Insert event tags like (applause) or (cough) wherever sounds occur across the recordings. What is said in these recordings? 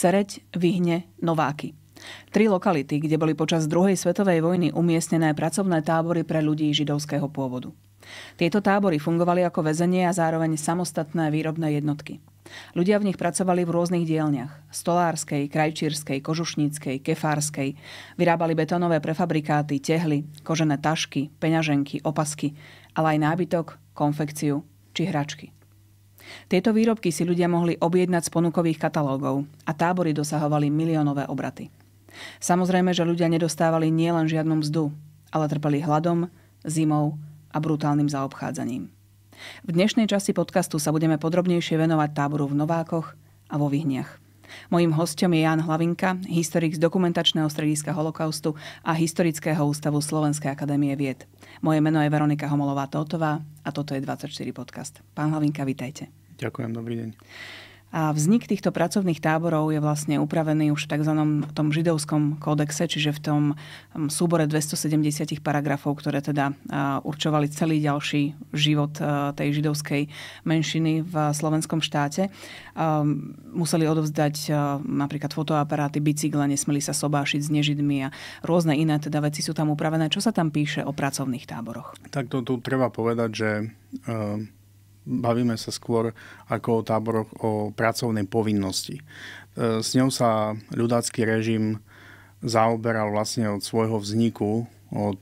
Sereď, Vyhne, Nováky. Tri lokality, kde boli počas druhej svetovej vojny umiestnené pracovné tábory pre ľudí židovského pôvodu. Tieto tábory fungovali ako väzenie a zároveň samostatné výrobné jednotky. Ľudia v nich pracovali v rôznych dielniach. Stolárskej, krajčírskej, kožušníckej, kefárskej. Vyrábali betónové prefabrikáty, tehly, kožené tašky, peňaženky, opasky, ale aj nábytok, konfekciu či hračky. Tieto výrobky si ľudia mohli objednať z ponukových katalógov a tábory dosahovali miliónové obraty. Samozrejme, že ľudia nedostávali nielen žiadnu mzdu, ale trpeli hladom, zimou a brutálnym zaobchádzaním. V dnešnej časti podcastu sa budeme podrobnejšie venovať táboru v Novákoch a vo Vyhniach. Mojím hostom je Jan Hlavinka, historik z dokumentačného strediska holokaustu a historického ústavu Slovenskej akadémie vied. Moje meno je Veronika homolová Totová a toto je 24 podcast. Pán Hlavinka, vitajte. Ďakujem, dobrý deň. A vznik týchto pracovných táborov je vlastne upravený už v tzv. tom židovskom kódexe, čiže v tom hm, súbore 270 paragrafov, ktoré teda určovali celý ďalší život tej židovskej menšiny v slovenskom štáte. Museli odovzdať napríklad fotoaparáty, bicykle, nesmeli sa sobášiť s nežidmi a rôzne iné teda veci sú tam upravené. Čo sa tam píše o pracovných táboroch? Tak to tu treba povedať, že uh bavíme sa skôr ako o táboroch o pracovnej povinnosti. E, s ňou sa ľudácky režim zaoberal vlastne od svojho vzniku od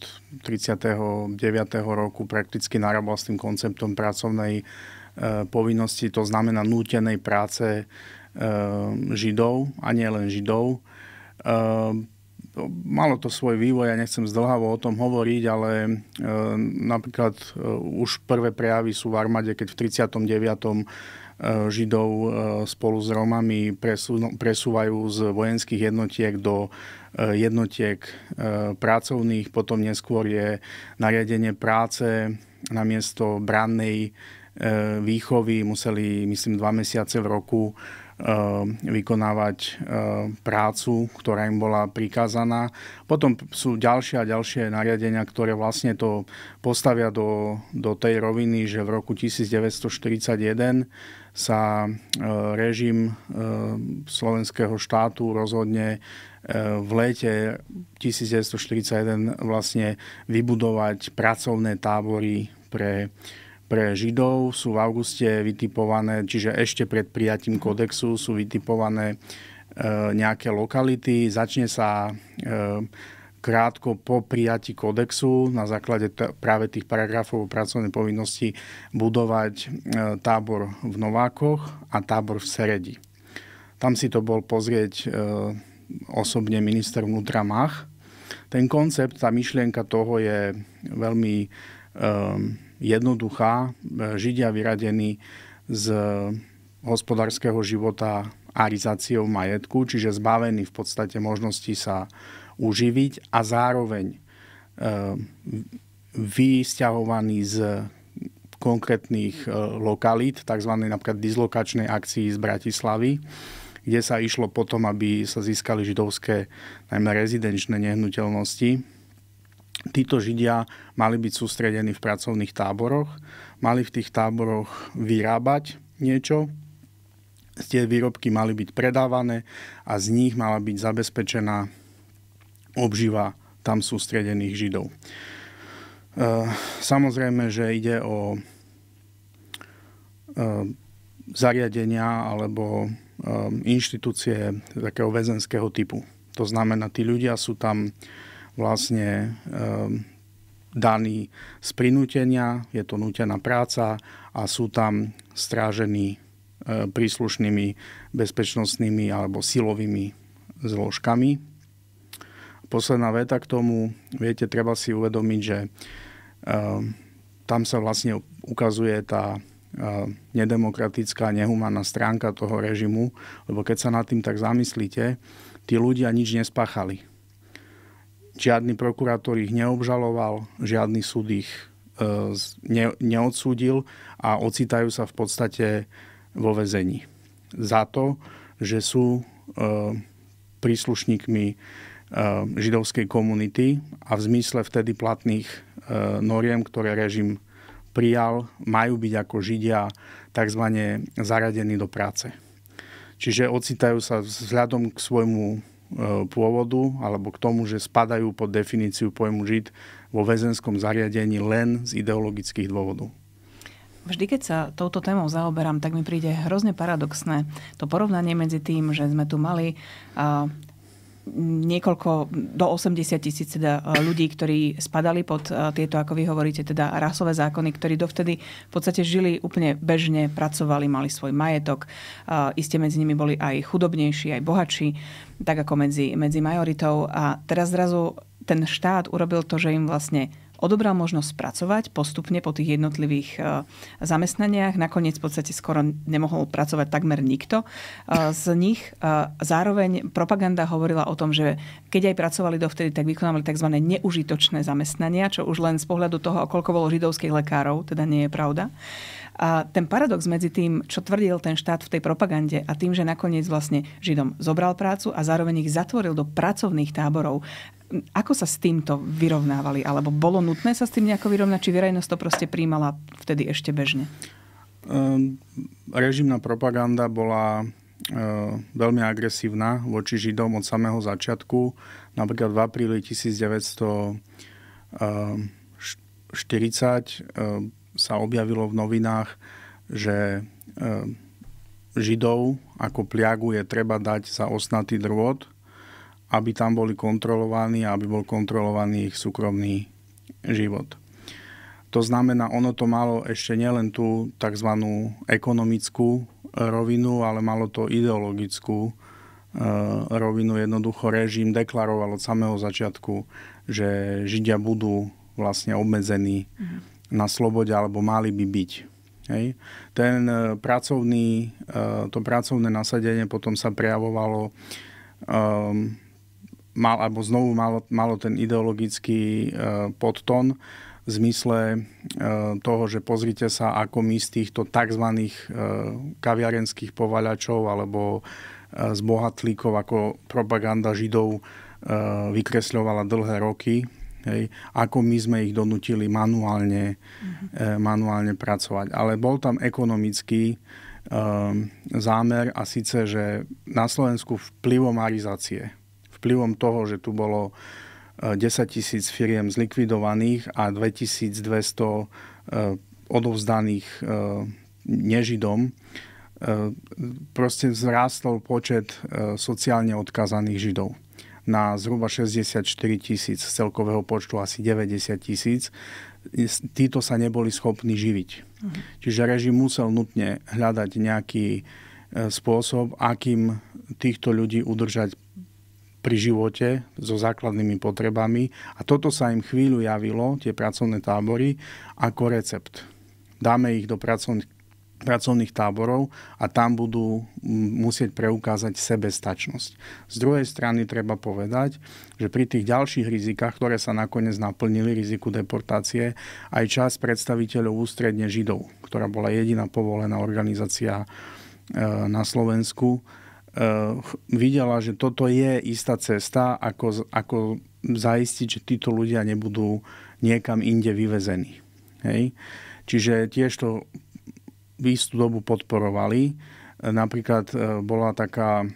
39. roku prakticky narabal s tým konceptom pracovnej e, povinnosti, to znamená nútenej práce e, židov a nielen židov malo to svoj vývoj, ja nechcem zdlhavo o tom hovoriť, ale e, napríklad e, už prvé prejavy sú v armáde, keď v 39. E, Židov e, spolu s Romami presúvajú z vojenských jednotiek do e, jednotiek pracovných, potom neskôr je nariadenie práce namiesto brannej výchovy, museli myslím dva mesiace v roku Ehm, vykonávať ehm, prácu, ktorá im bola prikázaná. Potom sú ďalšie a ďalšie nariadenia, ktoré vlastne to postavia do, do tej roviny, že v roku 1941 sa ehm, režim slovenského štátu rozhodne v lete 1941 vlastne vybudovať pracovné tábory pre pre Židov sú v auguste vytipované, čiže ešte pred prijatím mhm. kodexu sú vytipované e, nejaké lokality. Začne sa e, krátko po prijati kodexu na základe práve tých paragrafov o pracovnej povinnosti budovať e, tábor v Novákoch a tábor v Seredi. Tam si to bol pozrieť osobne minister vnútra Mach. Ten koncept, tá myšlienka toho je veľmi Ehm, jednoduchá. E, Židia vyradení z hospodárskeho života arizáciou majetku, čiže zbavení v podstate možnosti sa uživiť a zároveň ehm, vysťahovaní z konkrétnych e, lokalít, tzv. napríklad dislokačnej akcii z Bratislavy, kde sa išlo potom, aby sa získali židovské najmä rezidenčné nehnuteľnosti, títo Židia mali byť sústredení v pracovných táboroch, mali v tých táboroch vyrábať niečo, tie výrobky mali byť predávané a z nich mala byť zabezpečená obživa tam sústredených Židov. E, samozrejme, že ide o e, zariadenia alebo e, inštitúcie takého väzenského typu. To znamená, tí ľudia sú tam vlastne ehm, daný z prinútenia, je to nutená práca a sú tam strážení e, príslušnými bezpečnostnými alebo silovými zložkami. Posledná veta k tomu, viete, treba si uvedomiť, že ehm, tam sa vlastne ukazuje tá ehm, nedemokratická, nehumánna stránka toho režimu, lebo keď sa nad tým tak zamyslíte, tí ľudia nič nespáchali Žiadny prokurátor ich neobžaloval, žiadny súd ich e, ne, neodsúdil a ocitajú sa v podstate vo väzení. Za to, že sú e, príslušníkmi e, židovskej komunity a v zmysle vtedy platných noriem, ktoré režim prijal, majú byť ako židia tzv. zaradení do práce. Čiže ocitajú sa vzhľadom k svojmu E, pôvodu alebo k tomu, že spadajú pod definíciu pojmu žid vo väzenskom zariadení len z ideologických dôvodov. Vždy, keď sa touto témou zaoberám, tak mi príde hrozne paradoxné to porovnanie medzi tým, že sme tu mali niekoľko, do 80 tisíc teda eh, ľudí, ktorí spadali pod eh, tieto, ako vy hovoríte, teda rasové zákony, ktorí dovtedy v podstate žili úplne bežne, pracovali, mali svoj majetok. Eh, Isté medzi nimi boli aj chudobnejší, aj bohatší, tak ako medzi, medzi majoritou. A teraz zrazu ten štát urobil to, že im vlastne odobral možnosť pracovať postupne po tých jednotlivých e, zamestnaniach. Nakoniec v podstate skoro nemohol pracovať takmer nikto e, z nich. E, zároveň propaganda hovorila o tom, že keď aj pracovali dovtedy, tak vykonávali tzv. neužitočné zamestnania, čo už len z pohľadu toho, koľko bolo židovských lekárov, teda nie je pravda. A ten paradox medzi tým, čo tvrdil ten štát v tej propagande a tým, že nakoniec vlastne Židom zobral prácu a zároveň ich zatvoril do pracovných táborov, ako sa s týmto vyrovnávali? Alebo bolo nutné sa s tým nejako vyrovnať? Či verejnosť to proste príjmala vtedy ešte bežne? Um, režimná propaganda bola ehm, veľmi agresívna voči Židom od samého začiatku. Napríklad v apríli 1940 sa objavilo v novinách, že eh, Židov ako pliagu je treba dať za osnatý drôt, aby tam boli kontrolovaní a aby bol kontrolovaný ich súkromný život. To znamená, ono to malo ešte nielen tú tzv. ekonomickú eh, rovinu, ale malo to ideologickú eh, rovinu. Jednoducho režim deklaroval od samého začiatku, že Židia budú vlastne obmedzení mm na slobode, alebo mali by byť. Hej. Ten e, pracovný, e, to pracovné nasadenie potom sa prejavovalo ehm, mal, alebo znovu malo, malo ten ideologický e, podton v zmysle toho, že pozrite sa, ako my z týchto tzv. kaviarenských povaľačov alebo z bohatlíkov, ako propaganda židov vykresľovala dlhé roky, Hej, ako my sme ich donútili manuálne, mm-hmm. e, manuálne pracovať. Ale bol tam ekonomický e, zámer a síce, že na Slovensku vplyvom arizácie, vplyvom toho, že tu bolo 10 eh, tisíc firiem zlikvidovaných a 2200 e, odovzdaných e, nežidom, proste vzrástol počet sociálne odkazaných židov na zhruba 64 tisíc z celkového počtu asi 90 tisíc. Títo sa neboli schopní živiť. Uh-huh. Čiže režim musel nutne hľadať nejaký e, spôsob, akým týchto ľudí udržať pri živote so základnými potrebami. A toto sa im chvíľu javilo, tie pracovné tábory, ako recept. Dáme ich do pracovných pracovných táborov a tam budú musieť preukázať sebestačnosť. Z druhej strany treba povedať, že pri tých ďalších rizikách, ktoré sa nakoniec naplnili riziku deportácie, aj čas predstaviteľov ústredne Židov, ktorá bola jediná povolená organizácia e, na Slovensku, e, videla, že toto je istá cesta, ako, ako zaistiť, že títo ľudia nebudú niekam inde vyvezení. Hej? Čiže tiež to v istú dobu podporovali. E, napríklad e, bola taká e,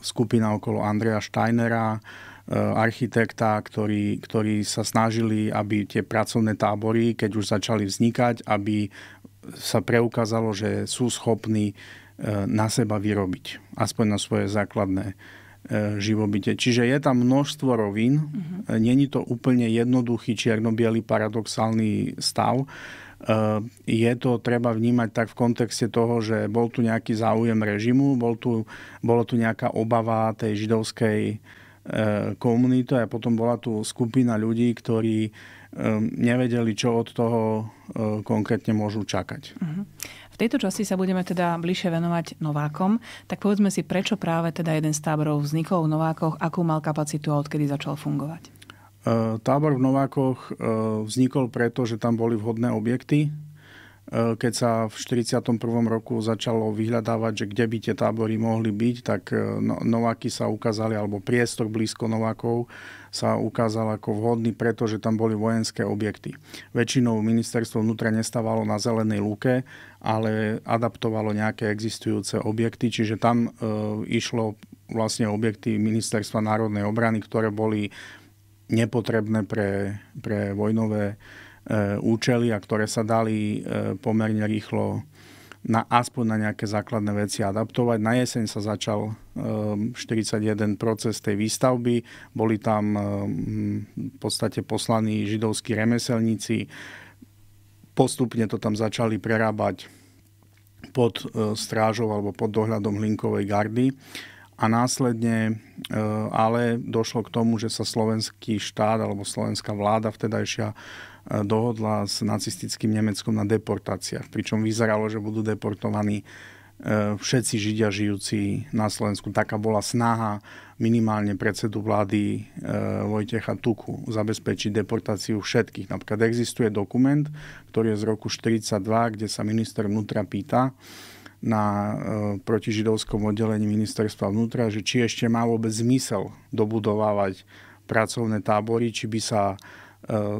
skupina okolo Andrea Steinera, architekta, ktorí, ktorí sa snažili, aby tie pracovné tábory, keď už začali vznikať, aby sa preukázalo, že sú schopní na seba vyrobiť, aspoň na svoje základné živobytie. Čiže je tam množstvo rovín, mm-hmm. není to úplne jednoduchý čierno bielý paradoxálny stav, Eh, je to treba vnímať tak v kontexte toho, že bol tu nejaký záujem režimu, bol tu, bola tu nejaká obava tej židovskej eh, komunity a potom bola tu skupina ľudí, ktorí eh, nevedeli, čo od toho konkrétne môžu čakať. Mhm. V tejto časti sa budeme teda bližšie venovať Novákom. Tak povedzme si, prečo práve teda jeden z táborov vznikol v Novákoch, akú mal kapacitu a odkedy začal fungovať? Eh, tábor v Novákoch eh, vznikol preto, že tam boli vhodné objekty. Eh, keď sa v 41. roku začalo vyhľadávať, že kde by tie tábory mohli byť, tak no, Nováky sa ukázali, alebo priestor blízko Novákov sa ukázal ako vhodný, pretože tam boli vojenské objekty. Väčšinou ministerstvo vnútra nestávalo na zelenej lúke, ale adaptovalo nejaké existujúce objekty, čiže tam išlo vlastne objekty Ministerstva národnej obrany, ktoré boli nepotrebné pre, pre vojnové e, účely a ktoré sa dali e, pomerne rýchlo na, aspoň na nejaké základné veci adaptovať. Na jeseň sa začal 41 e, proces tej výstavby. Boli tam v podstate poslaní židovskí remeselníci. Postupne to tam začali prerábať pod strážou alebo pod dohľadom Hlinkovej gardy a následne e, ale došlo k tomu, že sa slovenský štát alebo slovenská vláda vtedajšia e, dohodla s nacistickým Nemeckom na deportáciách. Pričom vyzeralo, že budú deportovaní e, všetci Židia žijúci na Slovensku. Taká bola snaha minimálne predsedu vlády Vojtecha Tuku zabezpečiť deportáciu všetkých. Napríklad existuje dokument, ktorý je z roku 1942, kde sa minister vnútra pýta, na e, protižidovskom oddelení ministerstva vnútra, že či ešte má vôbec zmysel dobudovávať pracovné tábory, či by sa e,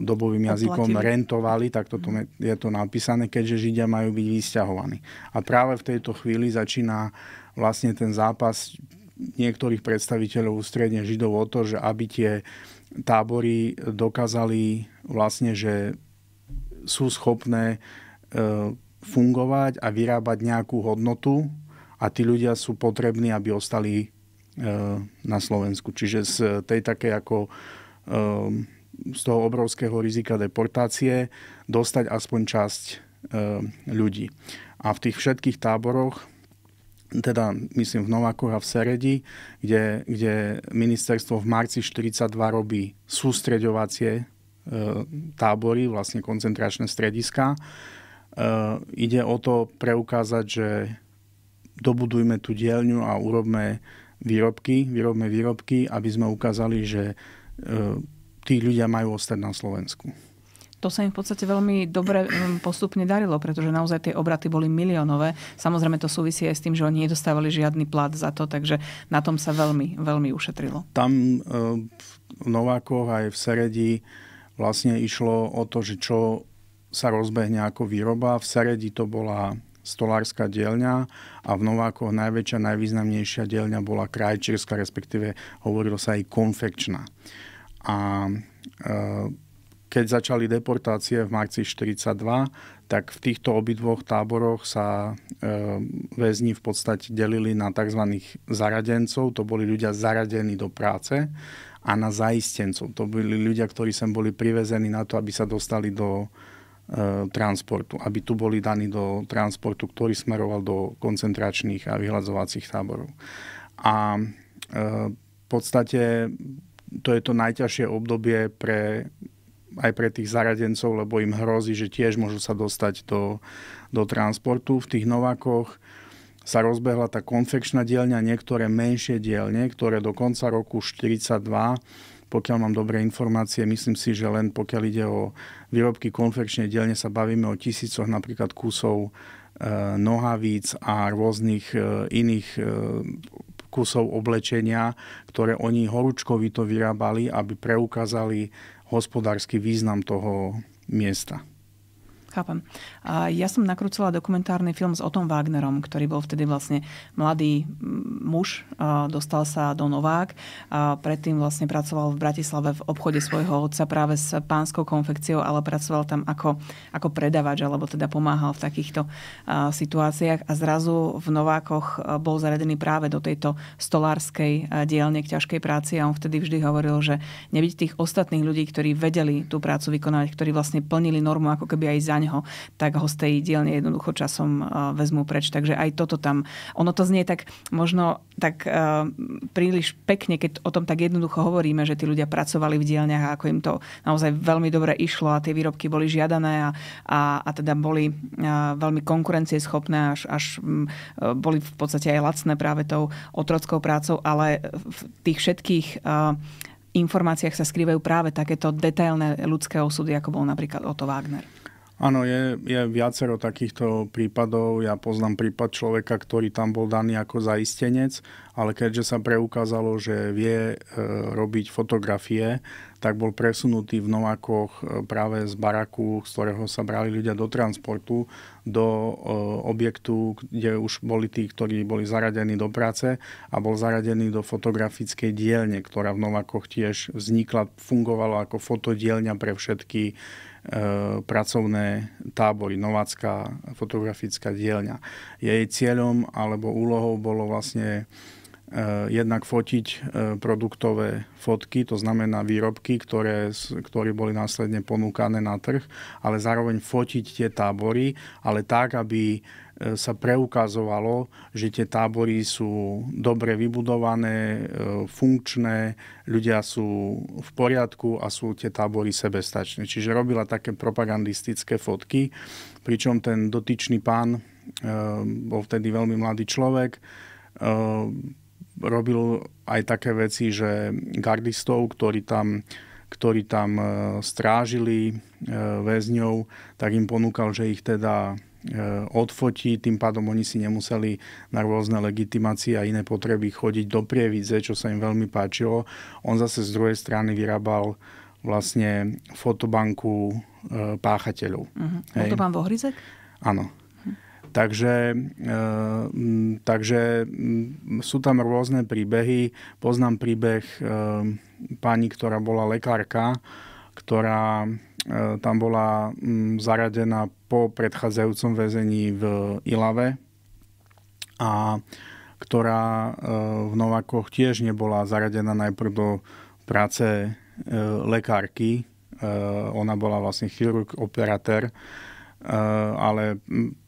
dobovým jazykom Oplatili. rentovali, tak toto mhm. je to napísané, keďže Židia majú byť vysťahovaní. A práve v tejto chvíli začína vlastne ten zápas niektorých predstaviteľov ústredne Židov o to, že aby tie tábory dokázali vlastne, že sú schopné e, fungovať a vyrábať nejakú hodnotu a tí ľudia sú potrební, aby ostali e, na Slovensku. Čiže z tej také ako e, z toho obrovského rizika deportácie dostať aspoň časť e, ľudí. A v tých všetkých táboroch teda myslím v Novákoch a v Seredi, kde, kde ministerstvo v marci 42 robí sústreďovacie e, tábory, vlastne koncentračné strediska, Eh, ide o to preukázať, že dobudujme tú dielňu a urobme výrobky, výrobme výrobky, aby sme ukázali, že eh, tí ľudia majú ostať na Slovensku. To sa im v podstate veľmi dobre postupne darilo, pretože naozaj tie obraty boli miliónové. Samozrejme to súvisí aj s tým, že oni nedostávali žiadny plat za to, takže na tom sa veľmi, veľmi ušetrilo. Tam eh, v Novákoch aj v Seredi vlastne išlo o to, že čo sa rozbehne ako výroba. V Seredi to bola stolárska dielňa a v Novákoch najväčšia, najvýznamnejšia dielňa bola krajčírska, respektíve hovorilo sa aj konfekčná. A e, keď začali deportácie v marci 1942, tak v týchto obidvoch táboroch sa e, väzni v podstate delili na tzv. zaradencov, to boli ľudia zaradení do práce, a na zaistencov. To boli ľudia, ktorí sem boli privezení na to, aby sa dostali do, Eh, transportu, aby tu boli daní do transportu, ktorý smeroval do koncentračných a vyhľadzovacích táborov. A eh, v podstate to je to najťažšie obdobie pre, aj pre tých zaradencov, lebo im hrozí, že tiež môžu sa dostať do, do transportu. V tých Novákoch sa rozbehla tá konfekčná dielňa, niektoré menšie dielne, ktoré do konca roku 1942 pokiaľ mám dobré informácie, myslím si, že len pokiaľ ide o výrobky konfekčnej dielne, sa bavíme o tisícoch napríklad kusov e, nohavíc a rôznych e, iných e, kusov oblečenia, ktoré oni horúčkovito vyrábali, aby preukázali hospodársky význam toho miesta. Chápem. A ja som nakrúcala dokumentárny film s Otom Wagnerom, ktorý bol vtedy vlastne mladý mm, muž, a dostal sa do Novák a predtým vlastne pracoval v Bratislave v obchode svojho otca práve s pánskou konfekciou, ale pracoval tam ako, ako predavač, alebo teda pomáhal v takýchto a, situáciách a zrazu v Novákoch bol zaredený práve do tejto stolárskej dielne k ťažkej práci a on vtedy vždy hovoril, že nebyť tých ostatných ľudí, ktorí vedeli tú prácu vykonávať, ktorí vlastne plnili normu ako keby aj za ňo, tak ho z tej dielne jednoducho časom e, vezmu preč. Takže aj toto tam, ono to znie tak možno tak e, príliš pekne, keď o tom tak jednoducho hovoríme, že tí ľudia pracovali v dielňach a ako im to naozaj veľmi dobre išlo a tie výrobky boli žiadané a, a, a teda boli e, veľmi konkurencieschopné, až, až boli v podstate aj lacné práve tou otrockou prácou, ale v tých všetkých informáciách sa skrývajú práve takéto detailné ľudské osudy, ako bol napríklad Otto Wagner. Áno, je, je viacero takýchto prípadov. Ja poznám prípad človeka, ktorý tam bol daný ako zaistenec, ale keďže sa preukázalo, že vie e, robiť fotografie, tak bol presunutý v Novákoch e, práve z baraku, z ktorého sa brali ľudia do transportu, do e, objektu, kde už boli tí, ktorí boli zaradení do práce a bol zaradený do fotografickej dielne, ktorá v Novákoch tiež vznikla, fungovala ako fotodielňa pre všetky E, pracovné tábory, novácká fotografická dielňa. Jej cieľom alebo úlohou bolo vlastne e, jednak fotiť e, produktové fotky, to znamená výrobky, ktoré, ktoré boli následne ponúkané na trh, ale zároveň fotiť tie tábory, ale tak, aby E, sa preukazovalo, že tie tábory sú dobre vybudované, e, funkčné, ľudia sú v poriadku a sú tie tábory sebestačné. Čiže robila také propagandistické fotky, pričom ten dotyčný pán, e, bol vtedy veľmi mladý človek, robil aj také veci, že gardistov, ktorí tam ktorí tam strážili väzňov, tak im ponúkal, že ich teda Eh, odfotí, tým pádom oni si nemuseli na rôzne legitimácie a iné potreby chodiť do Prievidze, čo sa im veľmi páčilo. On zase z druhej strany vyrábal vlastne fotobanku eh, páchateľov. Uh-huh. Hej. Bol to Áno. Mhm. Takže, eh, takže sú tam rôzne príbehy. Poznám príbeh pani, ktorá bola lekárka, ktorá E, tam bola mm, zaradená po predchádzajúcom väzení v Ilave a ktorá e, v Novákoch tiež nebola zaradená najprv do práce e, lekárky. Ona bola vlastne chirurg, operatér Eh, ale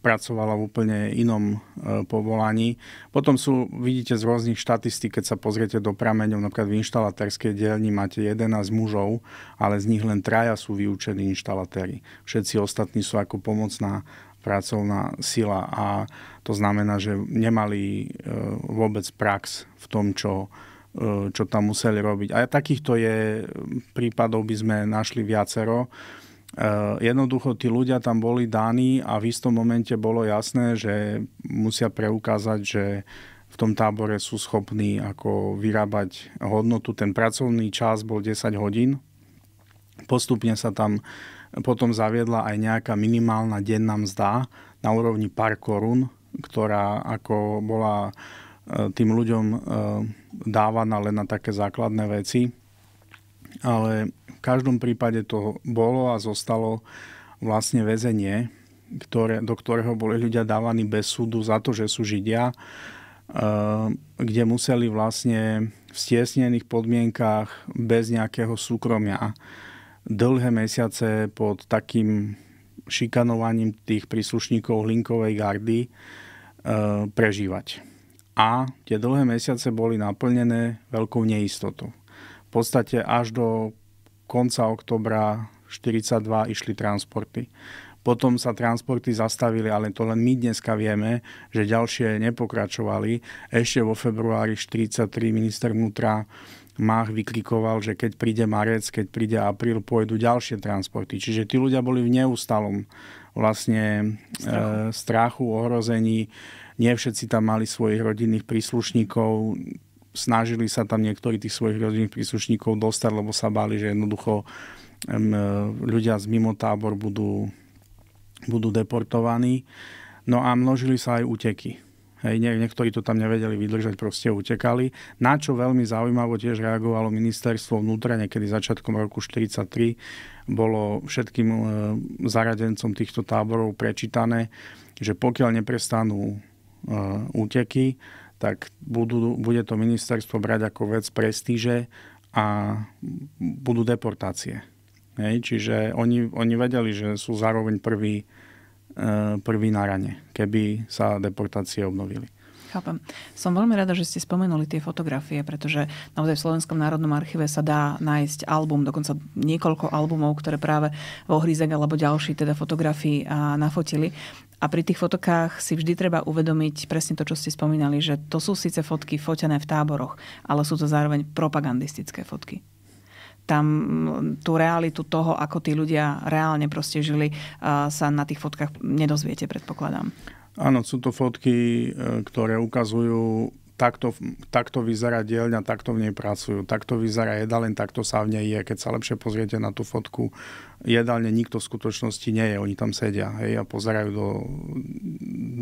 pracovala v úplne inom eh, povolaní. Potom sú, vidíte z rôznych štatistík, keď sa pozriete do prameňov, napríklad v inštalatérskej dielni máte 11 mužov, ale z nich len traja sú vyučení inštalatéri. Všetci ostatní sú ako pomocná pracovná sila a to znamená, že nemali eh, vôbec prax v tom, čo, čo tam museli robiť. A takýchto je prípadov by sme našli viacero. Eh, jednoducho tí ľudia tam boli daní a v istom momente bolo jasné, že musia preukázať, že v tom tábore sú schopní ako vyrábať hodnotu. Ten pracovný čas bol 10 hodín. Postupne sa tam potom zaviedla aj nejaká minimálna denná mzda na úrovni pár korún, ktorá ako bola eh, tým ľuďom eh, dávaná len na také základné veci. Ale každom prípade to bolo a zostalo vlastne väzenie, ktoré, do ktorého boli ľudia dávaní bez súdu za to, že sú Židia, e, kde museli vlastne v stiesnených podmienkách bez nejakého súkromia dlhé mesiace pod takým šikanovaním tých príslušníkov Hlinkovej gardy e, prežívať. A tie dlhé mesiace boli naplnené veľkou neistotou. V podstate až do konca oktobra 42 išli transporty. Potom sa transporty zastavili, ale to len my dneska vieme, že ďalšie nepokračovali. Ešte vo februári 43 minister vnútra Mach vyklikoval, že keď príde marec, keď príde apríl, pôjdu ďalšie transporty. Čiže tí ľudia boli v neustalom vlastne e, strachu, e, strachu ohrození. Nie všetci tam mali svojich rodinných príslušníkov snažili sa tam niektorí tých svojich rodinných príslušníkov dostať, lebo sa báli, že jednoducho e, ľudia z mimo tábor budú, budú deportovaní. No a množili sa aj úteky. Hej, niektorí to tam nevedeli vydržať, proste utekali. Na čo veľmi zaujímavo tiež reagovalo ministerstvo vnútra, niekedy začiatkom roku 1943 bolo všetkým e, zaradencom týchto táborov prečítané, že pokiaľ neprestanú e, úteky, tak budú, bude to ministerstvo brať ako vec prestíže a budú deportácie. Hej? Čiže oni, oni vedeli, že sú zároveň prví, e, prví na rane, keby sa deportácie obnovili. Chápem. Som veľmi rada, že ste spomenuli tie fotografie, pretože naozaj v Slovenskom národnom archíve sa dá nájsť album, dokonca niekoľko albumov, ktoré práve Hryzek alebo ďalší teda fotografii nafotili. A pri tých fotokách si vždy treba uvedomiť presne to, čo ste spomínali, že to sú síce fotky fotené v táboroch, ale sú to zároveň propagandistické fotky tam tú realitu toho, ako tí ľudia reálne proste žili, sa na tých fotkách nedozviete, predpokladám. Áno, sú to fotky, e, ktoré ukazujú takto, takto vyzerá dielňa, takto v nej pracujú, takto vyzerá jedalen, takto sa v nej je. Keď sa lepšie pozriete na tú fotku, jedálne nikto v skutočnosti nie je. Oni tam sedia hej, a pozerajú do,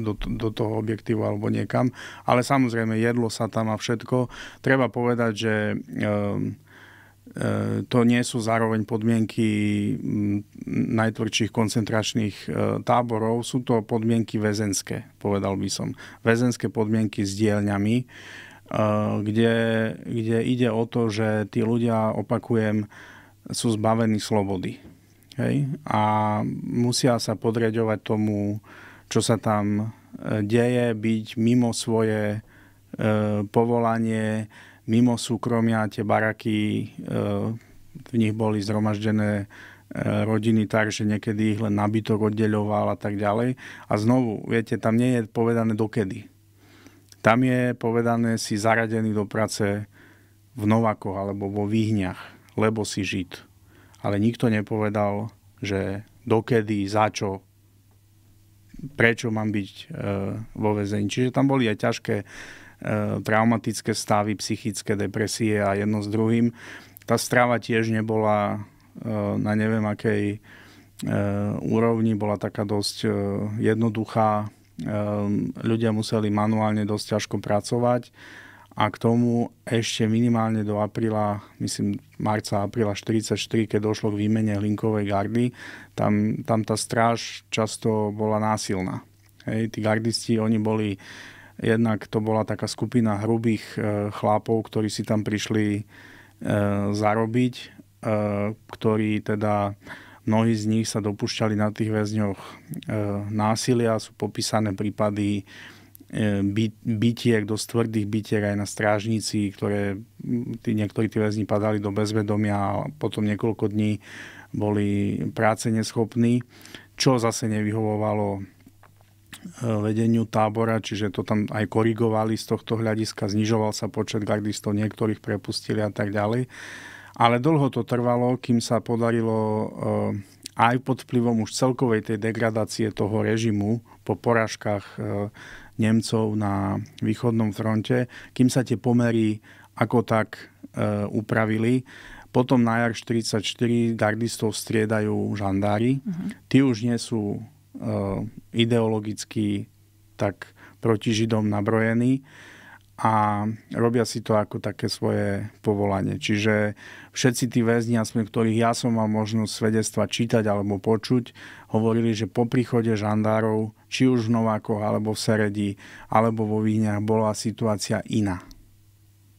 do, do toho objektívu alebo niekam. Ale samozrejme, jedlo sa tam a všetko. Treba povedať, že... Um, E, to nie sú zároveň podmienky najtvrdších koncentračných e, táborov, sú to podmienky väzenské, povedal by som. Väzenské podmienky s dielňami, e, kde, kde ide o to, že tí ľudia, opakujem, sú zbavení slobody. Hej? A musia sa podriadovať tomu, čo sa tam deje, byť mimo svoje povolanie, mimo súkromia tie baraky, eh, v nich boli zhromaždené eh, rodiny tak, že niekedy ich len nabytok oddeľoval a tak ďalej. A znovu, viete, tam nie je povedané dokedy. Tam je povedané si zaradený do práce v Novakoch alebo vo Výhňach, lebo si Žid. Ale nikto nepovedal, že dokedy, za čo, prečo mám byť eh, vo väzení. Čiže tam boli aj ťažké E, traumatické stavy, psychické depresie a jedno s druhým. Tá strava tiež nebola e, na neviem akej e, úrovni, bola taká dosť jednoduchá. Ľudia museli manuálne dosť ťažko pracovať a k tomu ešte minimálne do apríla, myslím marca, apríla 44, keď došlo k výmene hlinkovej gardy, tam, tam tá stráž často bola násilná. Hej, tí gardisti, oni boli Jednak to bola taká skupina hrubých e, chlapov, ktorí si tam prišli e, zarobiť, e, ktorí teda mnohí z nich sa dopúšťali na tých väzňoch násilia, sú popísané prípady bytiek, dosť tvrdých bytiek aj na strážnici, ktoré tí, niektorí tí väzni padali do bezvedomia a potom niekoľko dní boli práce neschopní, čo zase nevyhovovalo Eh, vedeniu tábora, čiže to tam aj korigovali z tohto hľadiska, znižoval sa počet gardistov, niektorých prepustili a tak ďalej. Ale dlho to trvalo, kým sa podarilo eh, aj pod vplyvom už celkovej tej degradácie toho režimu po porážkach eh, Nemcov na východnom fronte, kým sa tie pomery ako tak upravili. Potom na jar 44 gardistov striedajú žandári. Uh-huh. Tí už nie sú Eh, ideologicky tak proti Židom nabrojení a robia si to ako také svoje povolanie. Čiže všetci tí väzni, ktorých ja som mal možnosť svedectva čítať alebo počuť, hovorili, že po príchode žandárov, či už v Novákoch, alebo v Seredi, alebo vo Víňach, bola situácia iná.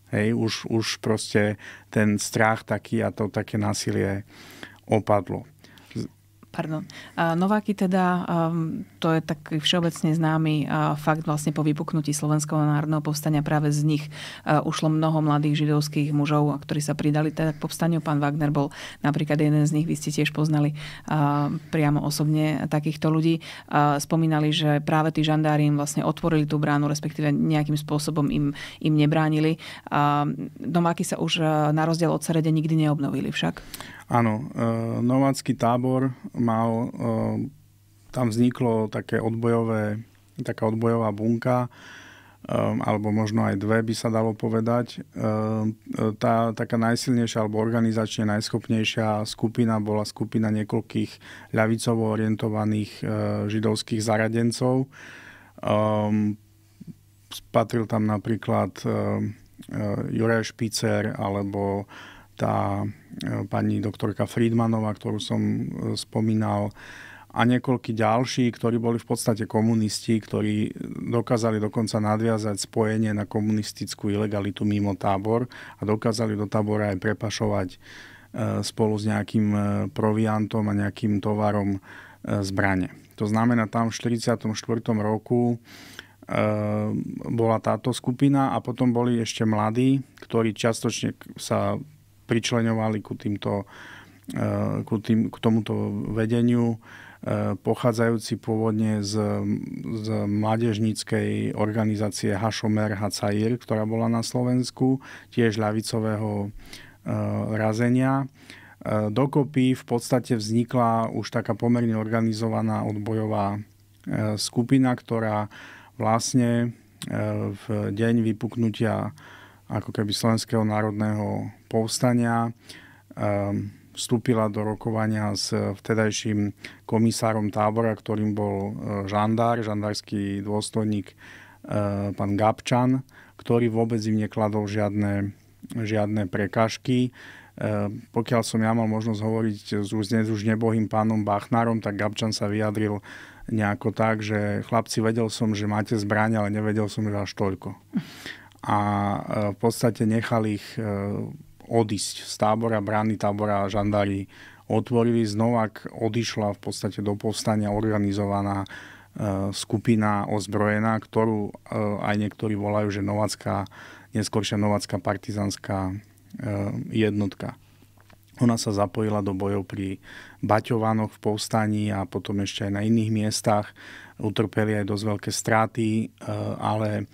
Hej, už, už proste ten strach taký a to také násilie opadlo. Pardon. Nováky teda, um, to je tak všeobecne známy uh, fakt vlastne po vypuknutí Slovenského národného povstania práve z nich uh, ušlo mnoho mladých židovských mužov, ktorí sa pridali teda k povstaniu. Pán Wagner bol napríklad jeden z nich, vy ste tiež poznali uh, priamo osobne takýchto ľudí. Spomínali, že práve tí žandári im vlastne otvorili tú bránu, respektíve nejakým spôsobom im, im nebránili. Nováky sa už na rozdiel od Serede nikdy neobnovili však. Áno, e, nomádsky tábor mal, e, tam vzniklo také odbojové, taká odbojová bunka, e, alebo možno aj dve by sa dalo povedať. Tá taká najsilnejšia alebo organizačne najschopnejšia skupina bola skupina niekoľkých ľavicovo orientovaných židovských zaradencov. Patril tam napríklad Juraj Špicer alebo tá e, pani doktorka Friedmanová, ktorú som e, spomínal, a niekoľkí ďalší, ktorí boli v podstate komunisti, ktorí dokázali dokonca nadviazať spojenie na komunistickú ilegalitu mimo tábor a dokázali do tábora aj prepašovať e, spolu s nejakým proviantom a nejakým tovarom zbrane. To znamená, tam v 1944. roku bola táto skupina a potom boli ešte mladí, ktorí častočne sa pričleňovali ku, týmto, eh, ku, tým, k tomuto vedeniu, eh, pochádzajúci pôvodne z, z mládežníckej organizácie Hašomer Hacair, ktorá bola na Slovensku, tiež ľavicového eh, razenia. Dokopy v podstate vznikla už taká pomerne organizovaná odbojová skupina, ktorá vlastne v deň vypuknutia ako keby Slovenského národného povstania um, vstúpila do rokovania s vtedajším komisárom tábora, ktorým bol uh, žandár, žandársky dôstojník uh, pán Gabčan, ktorý vôbec im nekladol žiadne, žiadne prekažky. Uh, pokiaľ som ja mal možnosť hovoriť s už, s už nebohým pánom Bachnárom, tak Gabčan sa vyjadril nejako tak, že chlapci, vedel som, že máte zbraň, ale nevedel som, že až toľko a e, v podstate nechali ich e, odísť z tábora, brány tábora a žandári otvorili. Znovak odišla v podstate do povstania organizovaná e, skupina ozbrojená, ktorú aj niektorí volajú, že novacká, neskôršia novacká partizanská jednotka. Ona sa zapojila do bojov pri Baťovanoch v povstaní a potom ešte aj na iných miestach. Utrpeli aj dosť veľké straty, ale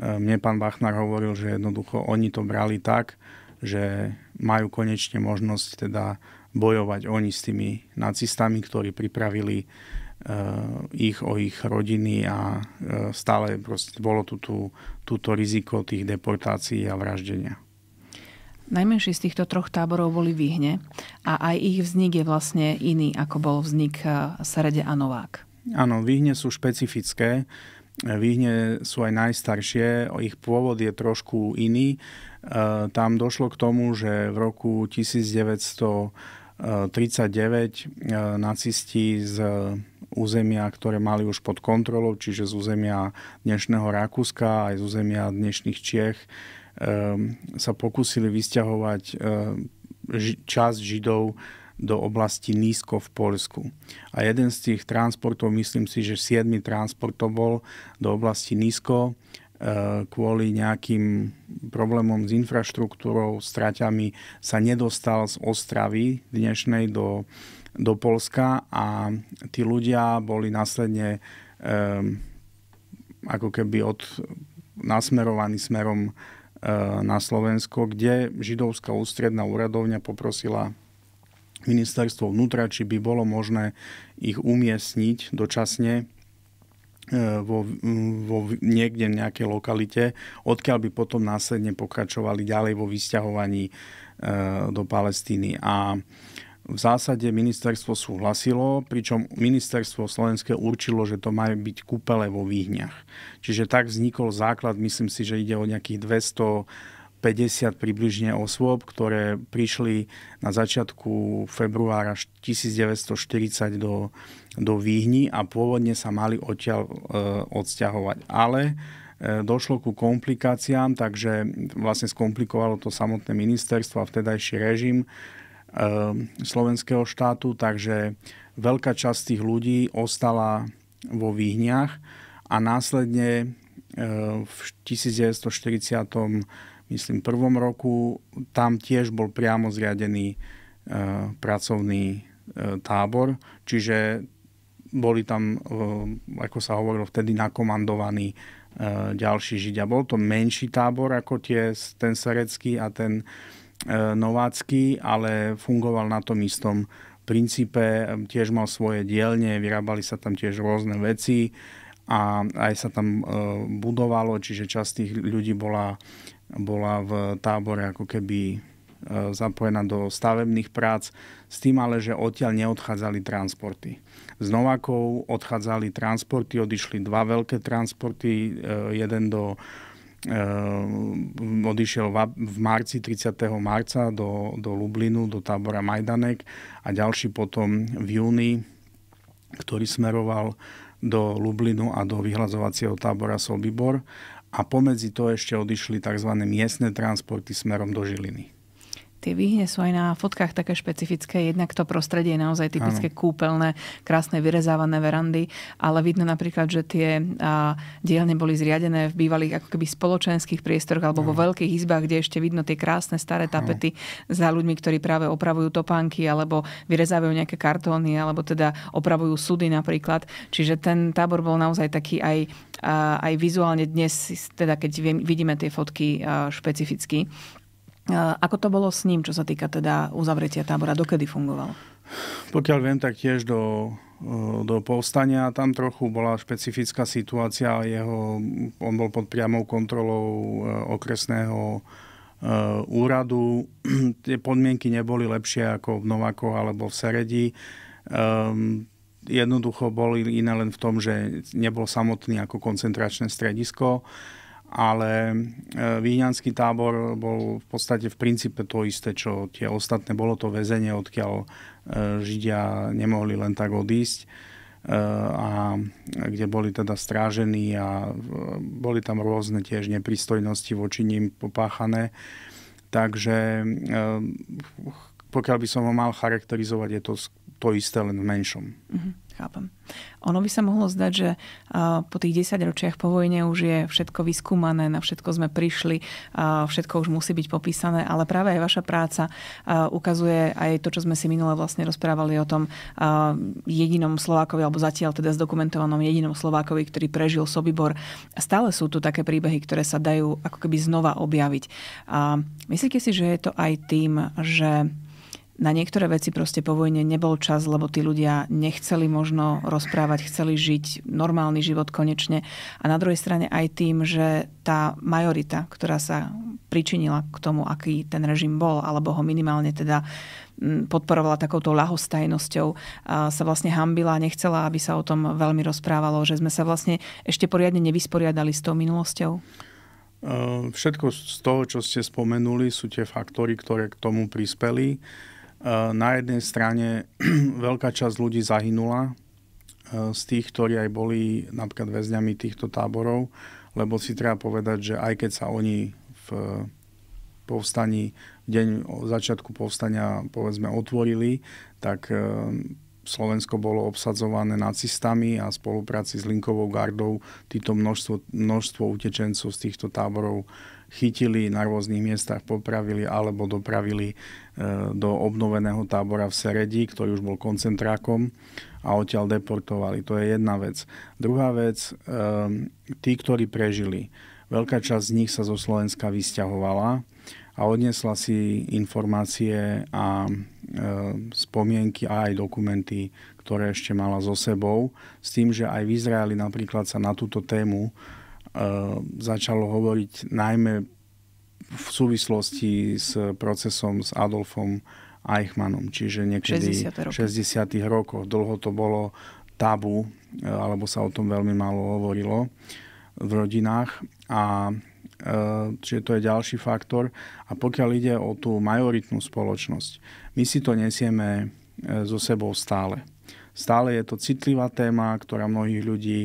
Eh, mne pán Bachnar hovoril, že jednoducho oni to brali tak, že majú konečne možnosť teda bojovať oni s tými nacistami, ktorí pripravili eh, ich o ich rodiny a eh, stále bolo tu, tú, túto riziko tých deportácií a vraždenia. Najmenší z týchto troch táborov boli Výhne a aj ich vznik je vlastne iný, ako bol vznik Srede a Novák. Áno, Výhne sú špecifické výhne sú aj najstaršie, ich pôvod je trošku iný. E, tam došlo k tomu, že v roku 1939 e, e, nacisti z územia, ktoré mali už pod kontrolou, čiže z územia dnešného Rakúska aj z územia dnešných Čiech, sa pokúsili vysťahovať časť Židov do oblasti Nízko v Polsku. A jeden z tých transportov, myslím si, že 7 transportov bol do oblasti Nízko e, kvôli nejakým problémom s infraštruktúrou, s traťami sa nedostal z Ostravy dnešnej do, do Polska a tí ľudia boli následne um, ako keby od, nasmerovaní smerom e, na Slovensko, kde židovská ústredná úradovňa poprosila ministerstvo vnútra, či by bolo možné ich umiestniť dočasne e, vo, mm, vo niekde v nejakej lokalite, odkiaľ by potom následne pokračovali ďalej vo vysťahovaní e, do Palestíny. A v zásade ministerstvo súhlasilo, pričom ministerstvo slovenské určilo, že to majú byť kúpele vo výhňach. Čiže tak vznikol základ, myslím si, že ide o nejakých 200 50 približne osôb, ktoré prišli na začiatku februára 1940 do, do Výhni a pôvodne sa mali odtiaľ e, odsťahovať. Ale e, došlo ku komplikáciám, takže vlastne skomplikovalo to samotné ministerstvo a vtedajší režim e, slovenského štátu, takže veľká časť tých ľudí ostala vo Výhniach a následne e, v 1940 myslím, prvom roku. Tam tiež bol priamo zriadený e, pracovný e, tábor, čiže boli tam, e, ako sa hovorilo vtedy, nakomandovaní ďalší Židia. Bol to menší tábor ako tie, ten serecký a ten novácky, ale fungoval na tom istom princípe, tiež mal svoje dielne, vyrábali sa tam tiež rôzne veci a aj sa tam budovalo, čiže časť tých ľudí bola bola v tábore ako keby e, zapojená do stavebných prác, s tým ale, že odtiaľ neodchádzali transporty. Z Novákov odchádzali transporty, odišli dva veľké transporty, e, jeden do e, odišiel v marci, 30. marca do, do Lublinu, do tábora Majdanek a ďalší potom v júni, ktorý smeroval do Lublinu a do vyhľadzovacieho tábora Sobibor a pomedzi to ešte odišli tzv. miestne transporty smerom do Žiliny. Tie výhne sú aj na fotkách také špecifické. Jednak to prostredie je naozaj typické ano. kúpeľné, krásne vyrezávané verandy, ale vidno napríklad, že tie a, dielne boli zriadené v bývalých ako keby spoločenských priestoroch alebo ano. vo veľkých izbách, kde ešte vidno tie krásne staré tapety ano. za ľuďmi, ktorí práve opravujú topánky alebo vyrezávajú nejaké kartóny alebo teda opravujú súdy napríklad. Čiže ten tábor bol naozaj taký aj, aj vizuálne dnes, teda keď vidíme tie fotky špecificky. Ako to bolo s ním, čo sa týka teda uzavretia tábora? Dokedy fungoval? Pokiaľ viem, tak tiež do, e, do povstania tam trochu bola špecifická situácia. Jeho, on bol pod priamou kontrolou e, okresného e, úradu. (clears throat) Tie podmienky neboli lepšie ako v novako alebo v Seredi. Um, jednoducho boli iné len v tom, že nebol samotný ako koncentračné stredisko. Uh, ale e, Výňanský tábor bol v podstate v princípe to isté, čo tie ostatné. Bolo to väzenie, odkiaľ e, Židia nemohli len tak odísť e, a kde boli teda strážení a boli tam rôzne tiež nepristojnosti voči ním popáchané. Takže pokiaľ by som ho mal charakterizovať, je to to isté, len v menšom. Mm-hmm, chápem. Ono by sa mohlo zdať, že po tých 10 ročiach po vojne už je všetko vyskúmané, na všetko sme prišli, všetko už musí byť popísané, ale práve aj vaša práca ukazuje aj to, čo sme si minule vlastne rozprávali o tom jedinom Slovákovi, alebo zatiaľ teda zdokumentovanom jedinom Slovákovi, ktorý prežil Sobibor. Stále sú tu také príbehy, ktoré sa dajú ako keby znova objaviť. Myslíte si, že je to aj tým, že na niektoré veci proste po vojne nebol čas, lebo tí ľudia nechceli možno rozprávať, chceli žiť normálny život konečne. A na druhej strane aj tým, že tá majorita, ktorá sa pričinila k tomu, aký ten režim bol, alebo ho minimálne teda podporovala takouto lahostajnosťou, sa vlastne hambila a nechcela, aby sa o tom veľmi rozprávalo, že sme sa vlastne ešte poriadne nevysporiadali s tou minulosťou? Ehm, všetko z toho, čo ste spomenuli, sú tie faktory, ktoré k tomu prispeli. Eh, na jednej strane (clears throat) veľká časť ľudí zahynula eh, z tých, ktorí aj boli napríklad väzňami týchto táborov, lebo si treba povedať, že aj keď sa oni v povstaní, v deň začiatku povstania povedzme otvorili, tak eh, Slovensko bolo obsadzované nacistami a v spolupráci s Linkovou gardou týto množstvo, množstvo utečencov z týchto táborov chytili na rôznych miestach, popravili alebo dopravili e, do obnoveného tábora v Seredi, ktorý už bol koncentrákom a odtiaľ deportovali. To je jedna vec. Druhá vec, e, tí, ktorí prežili, veľká časť z nich sa zo Slovenska vysťahovala a odnesla si informácie a e, spomienky a aj dokumenty, ktoré ešte mala so sebou, s tým, že aj v Izraeli napríklad sa na túto tému Eh, začalo hovoriť najmä v súvislosti s procesom s Adolfom Eichmannom, čiže niekedy v 60. rokoch. Dlho to bolo tabu, eh, alebo sa o tom veľmi málo hovorilo v rodinách. A eh, čiže to je ďalší faktor. A pokiaľ ide o tú majoritnú spoločnosť, my si to nesieme so sebou stále. Stále je to citlivá téma, ktorá mnohých ľudí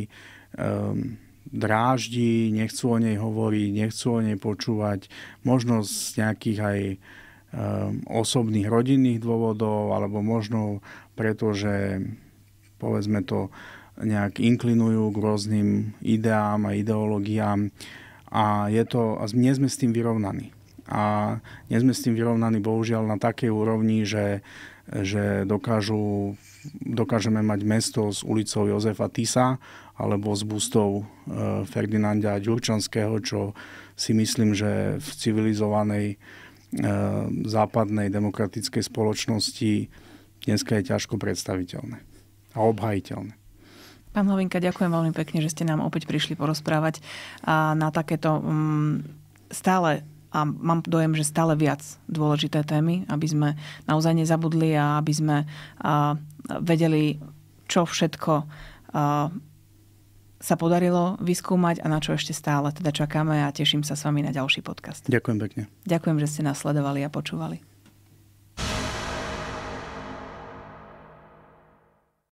um, dráždi, nechcú o nej hovoriť, nechcú o nej počúvať, možno z nejakých aj ehm, osobných rodinných dôvodov, alebo možno preto, že povedzme to nejak inklinujú k rôznym ideám a ideológiám a, je to, a nie sme s tým vyrovnaní. A nie sme s tým vyrovnaní bohužiaľ na takej úrovni, že, že dokážu, dokážeme mať mesto s ulicou Jozefa Tisa alebo z bústov e, Ferdinanda Ďurčanského, čo si myslím, že v civilizovanej e, západnej demokratickej spoločnosti dneska je ťažko predstaviteľné a obhajiteľné. Pán Hlavinka, ďakujem veľmi pekne, že ste nám opäť prišli porozprávať na takéto mm, stále a mám dojem, že stále viac dôležité témy, aby sme naozaj nezabudli a aby sme vedeli, čo všetko sa podarilo vyskúmať a na čo ešte stále teda čakáme a teším sa s vami na ďalší podcast. Ďakujem pekne. Ďakujem, že ste nás sledovali a počúvali.